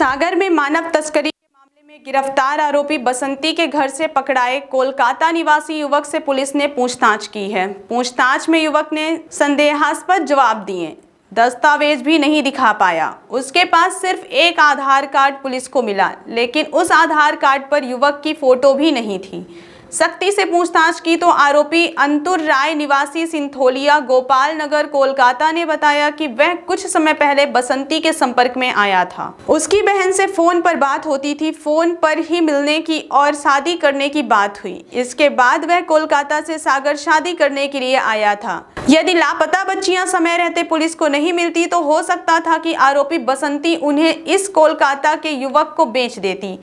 सागर में मानव तस्करी के मामले में गिरफ्तार आरोपी बसंती के घर से पकड़ाए कोलकाता निवासी युवक से पुलिस ने पूछताछ की है पूछताछ में युवक ने संदेहास्पद जवाब दिए दस्तावेज भी नहीं दिखा पाया उसके पास सिर्फ एक आधार कार्ड पुलिस को मिला लेकिन उस आधार कार्ड पर युवक की फोटो भी नहीं थी सख्ती से पूछताछ की तो आरोपी अंतुर राय निवासी सिंथोलिया गोपाल नगर कोलकाता ने बताया कि वह कुछ समय पहले बसंती के संपर्क में आया था उसकी बहन से फोन पर बात होती थी फोन पर ही मिलने की और शादी करने की बात हुई इसके बाद वह कोलकाता से सागर शादी करने के लिए आया था यदि लापता बच्चियां समय रहते पुलिस को नहीं मिलती तो हो सकता था कि आरोपी बसंती उन्हें इस कोलकाता के युवक को बेच देती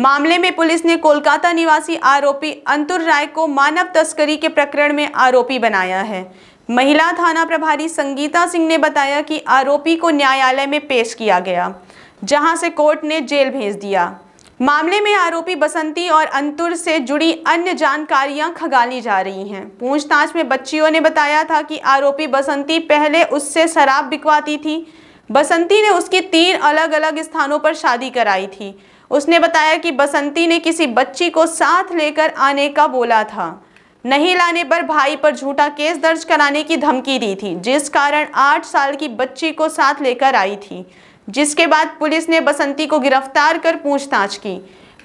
मामले में पुलिस ने कोलकाता निवासी आरोपी अंतुर राय को मानव तस्करी के प्रकरण में आरोपी बनाया है महिला थाना प्रभारी संगीता सिंह ने बताया कि आरोपी को न्यायालय में पेश किया गया जहां से कोर्ट ने जेल भेज दिया मामले में आरोपी बसंती और अंतुर से जुड़ी अन्य जानकारियां खगाली जा रही हैं पूछताछ में बच्चियों ने बताया था कि आरोपी बसंती पहले उससे शराब बिकवाती थी बसंती ने उसकी तीन अलग अलग स्थानों पर शादी कराई थी उसने बताया कि बसंती ने किसी बच्ची को साथ लेकर आने का बोला था नहीं लाने पर भाई पर झूठा केस दर्ज कराने की धमकी दी थी जिस कारण आठ साल की बच्ची को साथ लेकर आई थी जिसके बाद पुलिस ने बसंती को गिरफ्तार कर पूछताछ की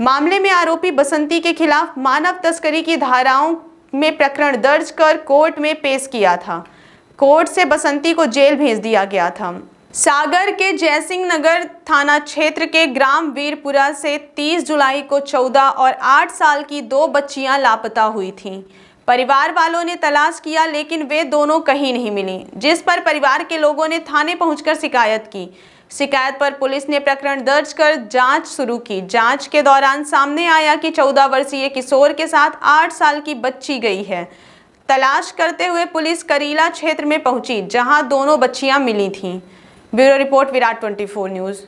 मामले में आरोपी बसंती के खिलाफ मानव तस्करी की धाराओं में प्रकरण दर्ज कर कोर्ट में पेश किया था कोर्ट से बसंती को जेल भेज दिया गया था सागर के जयसिंह नगर थाना क्षेत्र के ग्राम वीरपुरा से 30 जुलाई को 14 और 8 साल की दो बच्चियां लापता हुई थीं परिवार वालों ने तलाश किया लेकिन वे दोनों कहीं नहीं मिली जिस पर परिवार के लोगों ने थाने पहुंचकर शिकायत की शिकायत पर पुलिस ने प्रकरण दर्ज कर जांच शुरू की जांच के दौरान सामने आया कि 14 वर्षीय किशोर के साथ 8 साल की बच्ची गई है तलाश करते हुए पुलिस करीला क्षेत्र में पहुंची जहां दोनों बच्चियां मिली थीं bureau report Virat twenty news